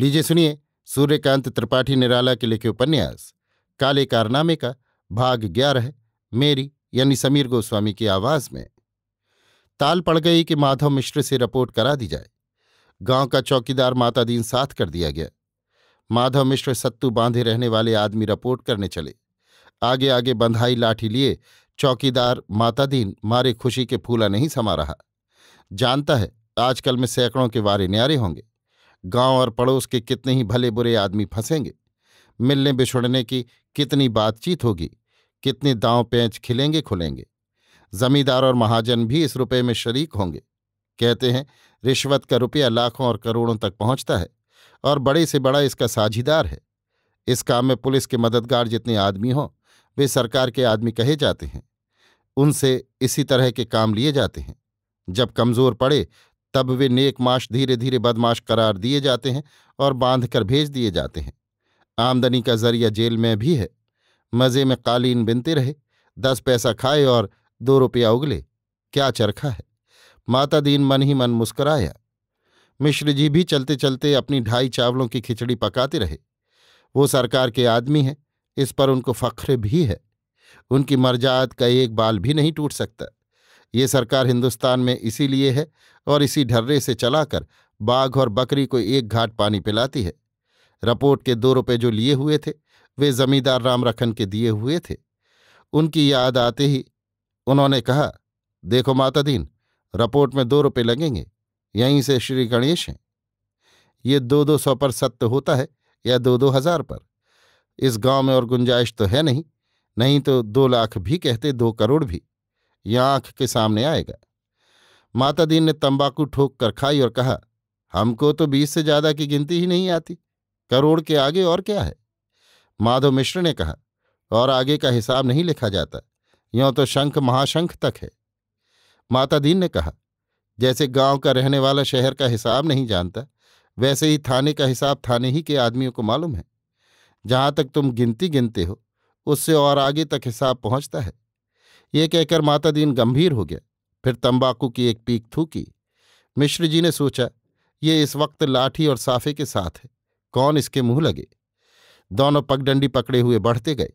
लीजिए सुनिए सूर्यकांत त्रिपाठी निराला के लिखे उपन्यास काले कारनामे का भाग ग्यारह मेरी यानी समीर गोस्वामी की आवाज में ताल पड़ गई कि माधव मिश्र से रिपोर्ट करा दी जाए गांव का चौकीदार मातादीन साथ कर दिया गया माधव मिश्र सत्तू बांधे रहने वाले आदमी रिपोर्ट करने चले आगे आगे बंधाई लाठी लिए चौकीदार मातादीन मारे खुशी के फूला नहीं समा रहा जानता है आजकल में सैकड़ों के वारे न्यारे होंगे गांव और पड़ोस के कितने ही भले बुरे आदमी फंसेंगे मिलने बिछुड़ने की कितनी बातचीत होगी कितने दांव पैंच खिलेंगे खुलेंगे जमींदार और महाजन भी इस रुपये में शरीक होंगे कहते हैं रिश्वत का रुपया लाखों और करोड़ों तक पहुंचता है और बड़े से बड़ा इसका साझीदार है इस काम में पुलिस के मददगार जितने आदमी हों वे सरकार के आदमी कहे जाते हैं उनसे इसी तरह के काम लिए जाते हैं जब कमज़ोर पड़े तब वे नेकमाश धीरे धीरे बदमाश करार दिए जाते हैं और बांध कर भेज दिए जाते हैं आमदनी का जरिया जेल में भी है मज़े में कालीन बिनते रहे दस पैसा खाए और दो रुपया उगले क्या चरखा है माता दीन मन ही मन मुस्कराया मिश्र जी भी चलते चलते अपनी ढाई चावलों की खिचड़ी पकाते रहे वो सरकार के आदमी हैं इस पर उनको फख्र भी है उनकी मर्जात का एक बाल भी नहीं टूट सकता ये सरकार हिंदुस्तान में इसीलिए है और इसी ढर्रे से चलाकर बाघ और बकरी को एक घाट पानी पिलाती है रपोर्ट के दो रुपये जो लिए हुए थे वे जमींदार राम रखन के दिए हुए थे उनकी याद आते ही उन्होंने कहा देखो माता दीन रपोर्ट में दो रुपये लगेंगे यहीं से श्री गणेश हैं ये दो दो सौ पर सत्य होता है या दो दो हजार पर इस गांव में और गुंजाइश तो है नहीं नहीं तो दो लाख भी कहते दो करोड़ भी यह आंख के सामने आएगा मातादीन ने तंबाकू ठोक कर खाई और कहा हमको तो बीस से ज्यादा की गिनती ही नहीं आती करोड़ के आगे और क्या है माधव मिश्र ने कहा और आगे का हिसाब नहीं लिखा जाता यों तो शंख महाशंख तक है मातादीन ने कहा जैसे गांव का रहने वाला शहर का हिसाब नहीं जानता वैसे ही थाने का हिसाब थाने ही के आदमियों को मालूम है जहां तक तुम गिनती गिनते हो उससे और आगे तक हिसाब पहुंचता है ये कहकर मातादीन गंभीर हो गया फिर तंबाकू की एक पीक थूकी मिश्र जी ने सोचा ये इस वक्त लाठी और साफे के साथ है कौन इसके मुंह लगे दोनों पगडंडी पकड़े हुए बढ़ते गए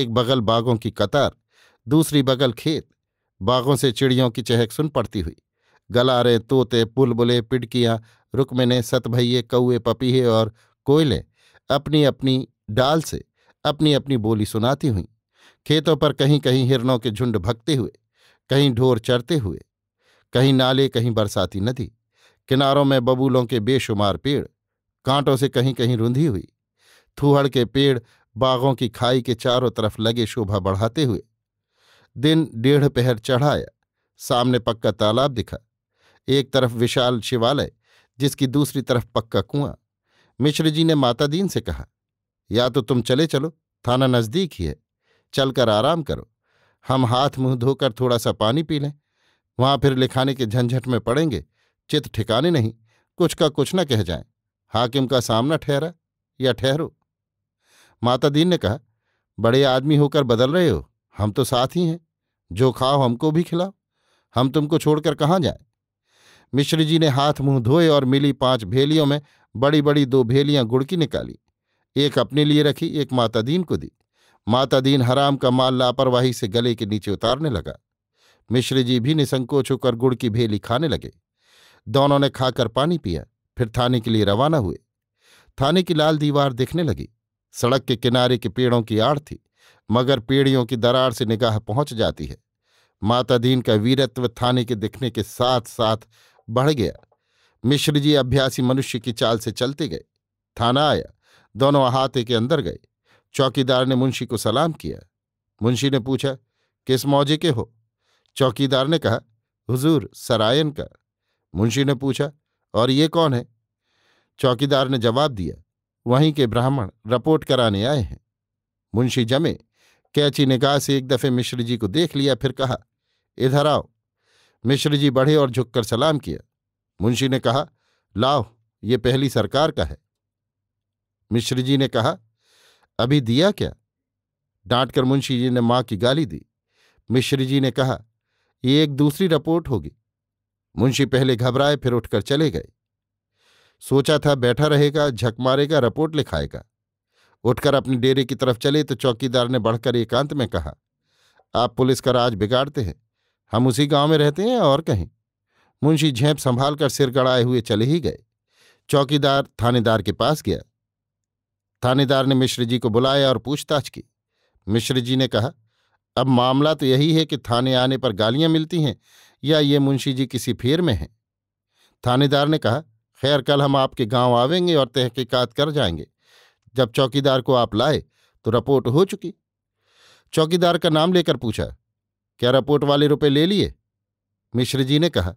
एक बगल बागों की कतार दूसरी बगल खेत बागों से चिड़ियों की चहक सुन पड़ती हुई गलारे तोते पुलबुले पिडकियां रुकमिने सतभैये कौए पपीहे और कोयले अपनी अपनी डाल से अपनी अपनी बोली सुनाती हुई खेतों पर कहीं कहीं हिरणों के झुंड भगते हुए कहीं ढोर चरते हुए कहीं नाले कहीं बरसाती नदी किनारों में बबूलों के बेशुमार पेड़ कांटों से कहीं कहीं रुंधी हुई थूहड़ के पेड़ बागों की खाई के चारों तरफ लगे शोभा बढ़ाते हुए दिन डेढ़ पहर चढ़ाया सामने पक्का तालाब दिखा एक तरफ विशाल शिवालय जिसकी दूसरी तरफ पक्का कुआं मिश्र जी ने माता दीन से कहा या तो तुम चले चलो थाना नजदीक ही है चलकर आराम करो हम हाथ मुंह धोकर थोड़ा सा पानी पी लें वहां फिर लिखाने के झंझट में पड़ेंगे चित ठिकाने नहीं कुछ का कुछ न कह जाए हाकिम का सामना ठहरा या ठहरो माता दीन ने कहा बड़े आदमी होकर बदल रहे हो हम तो साथ ही हैं जो खाओ हमको भी खिलाओ हम तुमको छोड़कर कहाँ जाए मिश्र जी ने हाथ मुंह धोए और मिली पांच भेलियों में बड़ी बड़ी दो भेलियां गुड़की निकाली एक अपने लिए रखी एक माता दीन को दी माता दीन हराम का माल लापरवाही से गले के नीचे उतारने लगा मिश्र जी भी निसंकोच होकर गुड़ की भेली खाने लगे दोनों ने खाकर पानी पिया फिर थाने के लिए रवाना हुए थाने की लाल दीवार दिखने लगी सड़क के किनारे के पेड़ों की आड़ थी मगर पेड़ियों की दरार से निगाह पहुंच जाती है माता दीन का वीरत्व थाने के दिखने के साथ साथ बढ़ गया मिश्र जी अभ्यासी मनुष्य की चाल से चलते गए थाना आया दोनों अहाते के अंदर गए चौकीदार ने मुंशी को सलाम किया मुंशी ने पूछा किस मौजे के हो चौकीदार ने कहा हुजूर सरायन का मुंशी ने पूछा और ये कौन है चौकीदार ने जवाब दिया वहीं के ब्राह्मण रिपोर्ट कराने आए हैं मुंशी जमे कैची निगाह से एक दफे मिश्र जी को देख लिया फिर कहा इधर आओ मिश्र जी बढ़े और झुककर सलाम किया मुंशी ने कहा लाओ ये पहली सरकार का है मिश्र जी ने कहा अभी दिया क्या डांट कर मुंशी जी ने मां की गाली दी मिश्री जी ने कहा ये एक दूसरी रिपोर्ट होगी मुंशी पहले घबराए फिर उठकर चले गए सोचा था बैठा रहेगा झक मारेगा रिपोर्ट लिखाएगा उठकर अपने डेरे की तरफ चले तो चौकीदार ने बढ़कर एकांत में कहा आप पुलिस का राज बिगाड़ते हैं हम उसी गांव में रहते हैं और कहीं मुंशी झेप संभाल कर सिर गड़ाए हुए चले ही गए चौकीदार थानेदार के पास गया थानेदार ने मिश्र जी को बुलाया और पूछताछ की मिश्र जी ने कहा अब मामला तो यही है कि थाने आने पर गालियां मिलती हैं या ये मुंशी जी किसी फेर में हैं थानेदार ने कहा खैर कल हम आपके गांव आवेंगे और तहकीकात कर जाएंगे जब चौकीदार को आप लाए तो रिपोर्ट हो चुकी चौकीदार का नाम लेकर पूछा क्या रिपोर्ट वाले रुपए ले लिए मिश्र जी ने कहा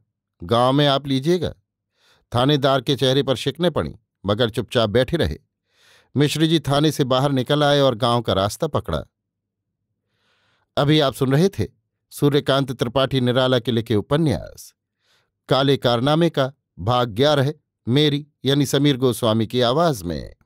गांव में आप लीजिएगा थानेदार के चेहरे पर शिकने पड़ी मगर चुपचाप बैठे रहे मिश्री जी थाने से बाहर निकल आए और गांव का रास्ता पकड़ा अभी आप सुन रहे थे सूर्यकांत त्रिपाठी निराला के लिखे उपन्यास काले कारनामे का भाग ग्यारह मेरी यानी समीर गोस्वामी की आवाज में